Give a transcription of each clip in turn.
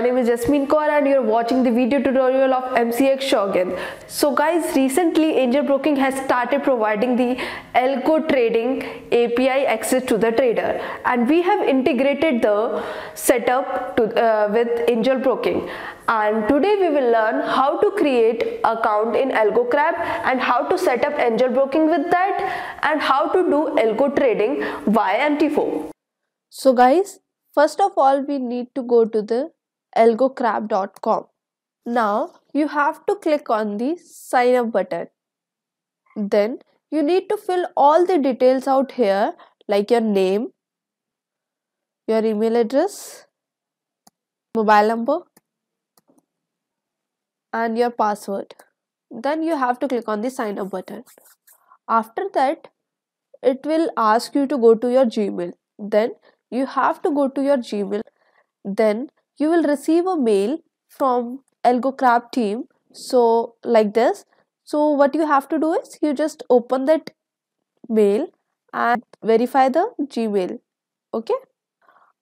My name is Jasmine Kaur and you're watching the video tutorial of MCX Shogun. So guys, recently Angel Broking has started providing the Elco Trading API access to the trader and we have integrated the setup to, uh, with Angel Broking and today we will learn how to create account in Elco Crab and how to set up Angel Broking with that and how to do Elco Trading via MT4. So guys, first of all we need to go to the algocrab.com. Now you have to click on the sign up button. Then you need to fill all the details out here like your name, your email address, mobile number and your password. Then you have to click on the sign up button. After that it will ask you to go to your Gmail. Then you have to go to your Gmail. Then you will receive a mail from AlgoCrab Crab team. So like this. So what you have to do is you just open that mail and verify the Gmail. Okay.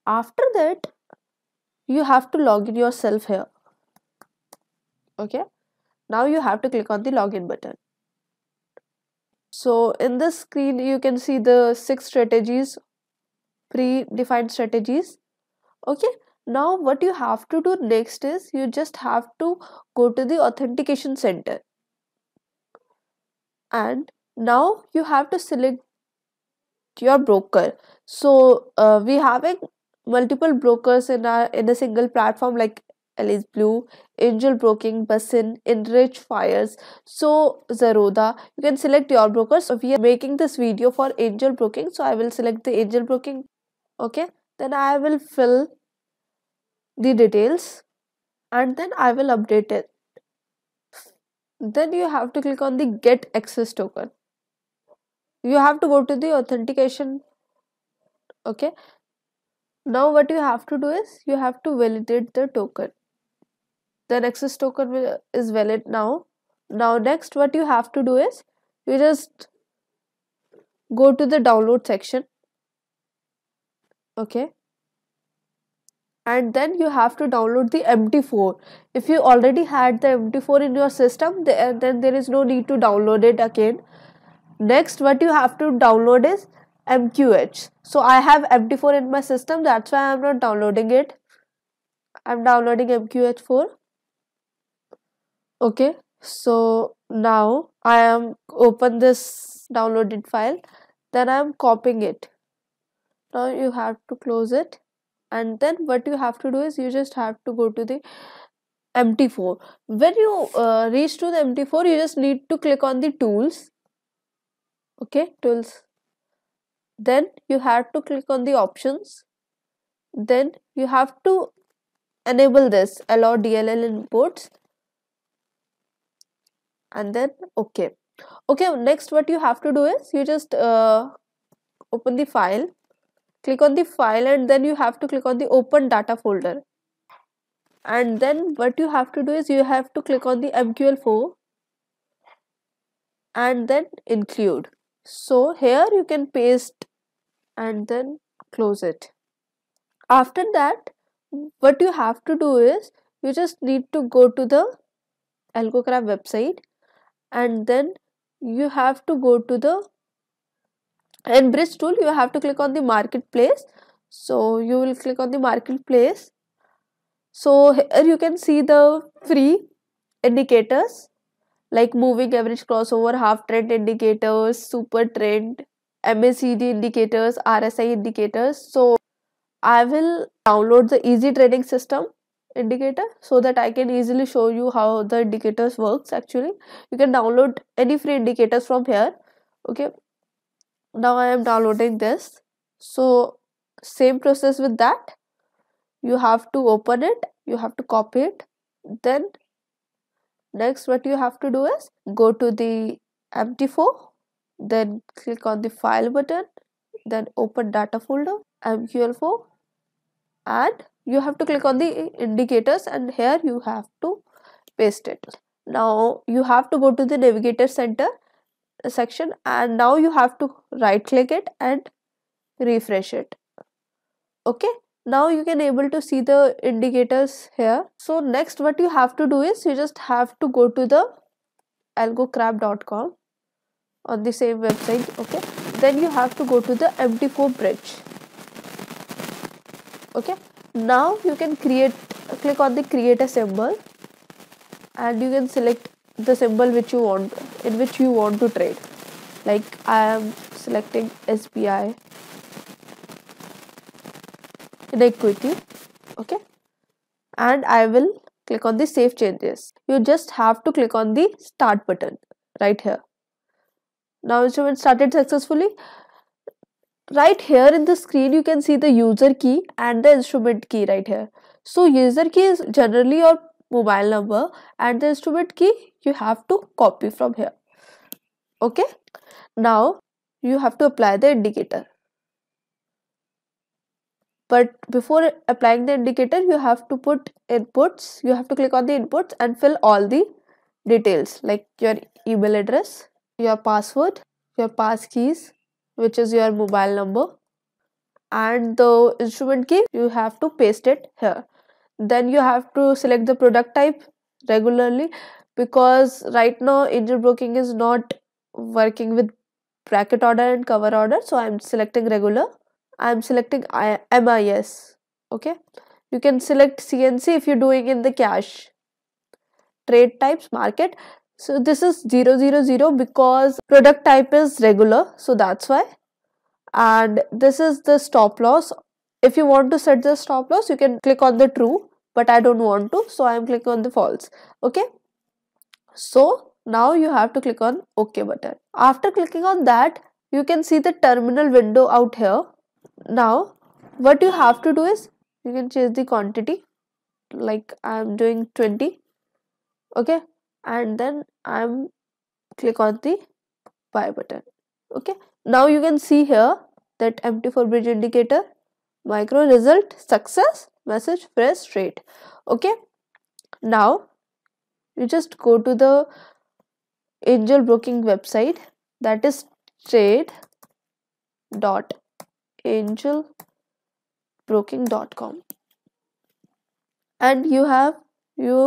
After that, you have to log in yourself here. Okay. Now you have to click on the login button. So in this screen, you can see the six strategies, predefined strategies. Okay now what you have to do next is you just have to go to the authentication center and now you have to select your broker so uh, we having multiple brokers in our in a single platform like Alice Blue, Angel Broking, Basin, Enrich Fires, so Zeroda. You can select your broker. So we are making this video for Angel Broking. So I will select the Angel Broking. Okay. Then I will fill the details and then I will update it. Then you have to click on the get access token. You have to go to the authentication. Okay. Now what you have to do is you have to validate the token. The access token will, is valid now. Now next what you have to do is you just go to the download section. Okay and then you have to download the MD4. If you already had the MD4 in your system, uh, then there is no need to download it again. Next, what you have to download is MQH. So I have MD4 in my system, that's why I am not downloading it. I'm downloading MQH4. Okay, so now I am open this downloaded file, then I am copying it. Now you have to close it and then what you have to do is you just have to go to the MT4 when you uh, reach to the MT4 you just need to click on the tools okay tools then you have to click on the options then you have to enable this allow DLL imports and then okay okay next what you have to do is you just uh, open the file click on the file and then you have to click on the open data folder and then what you have to do is you have to click on the mql4 and then include so here you can paste and then close it after that what you have to do is you just need to go to the algocraft website and then you have to go to the in bridge tool you have to click on the marketplace so you will click on the marketplace so here you can see the free indicators like moving average crossover half trend indicators super trend macd indicators rsi indicators so i will download the easy trading system indicator so that i can easily show you how the indicators works actually you can download any free indicators from here okay now I am downloading this so same process with that you have to open it you have to copy it then next what you have to do is go to the empty 4 then click on the file button then open data folder MQL4 and you have to click on the indicators and here you have to paste it now you have to go to the navigator center section and now you have to right click it and refresh it okay now you can able to see the indicators here so next what you have to do is you just have to go to the algocrab.com on the same website okay then you have to go to the MD4 bridge okay now you can create click on the create a symbol and you can select the symbol which you want in which you want to trade like I am selecting SBI in equity okay and I will click on the save changes you just have to click on the start button right here now instrument started successfully right here in the screen you can see the user key and the instrument key right here so user key is generally your mobile number and the instrument key you have to copy from here okay now you have to apply the indicator but before applying the indicator you have to put inputs you have to click on the inputs and fill all the details like your email address your password your pass keys which is your mobile number and the instrument key you have to paste it here then you have to select the product type regularly because right now angel broking is not working with bracket order and cover order so i'm selecting regular i'm selecting mis okay you can select cnc if you're doing in the cash trade types market so this is 000 because product type is regular so that's why and this is the stop loss if you want to set the stop loss you can click on the true but I don't want to so I'm clicking on the false okay so now you have to click on ok button after clicking on that you can see the terminal window out here now what you have to do is you can change the quantity like I'm doing 20 okay and then I'm click on the buy button okay now you can see here that empty for bridge indicator micro result success message press trade, okay now you just go to the angel broking website that is trade dot angel. com, and you have you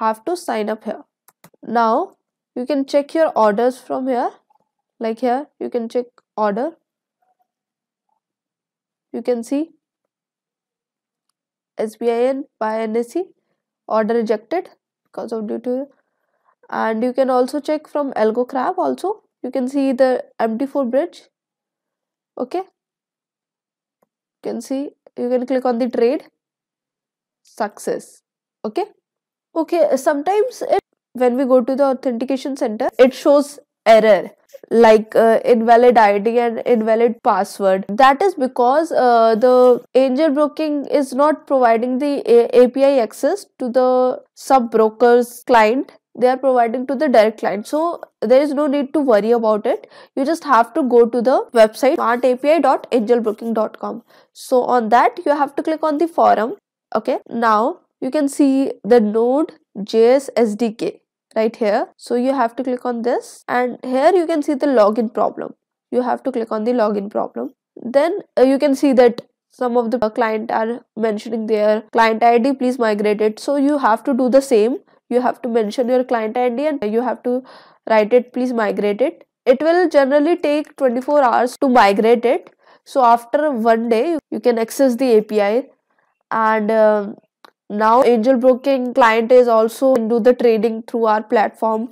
have to sign up here now you can check your orders from here like here you can check order you can see SBIN by NSE order rejected because of due to and you can also check from Algo Crab also you can see the MD4 bridge okay you can see you can click on the trade success okay okay sometimes it, when we go to the authentication center it shows error like uh, invalid ID and invalid password. That is because uh, the angel broking is not providing the A API access to the sub broker's client they are providing to the direct client so there is no need to worry about it you just have to go to the website smartapi.angelbooking.com so on that you have to click on the forum okay now you can see the node js sdk right here so you have to click on this and here you can see the login problem you have to click on the login problem then uh, you can see that some of the client are mentioning their client id please migrate it so you have to do the same you have to mention your client id and you have to write it please migrate it it will generally take 24 hours to migrate it so after one day you can access the api and uh, now, angel broking client is also into the trading through our platform.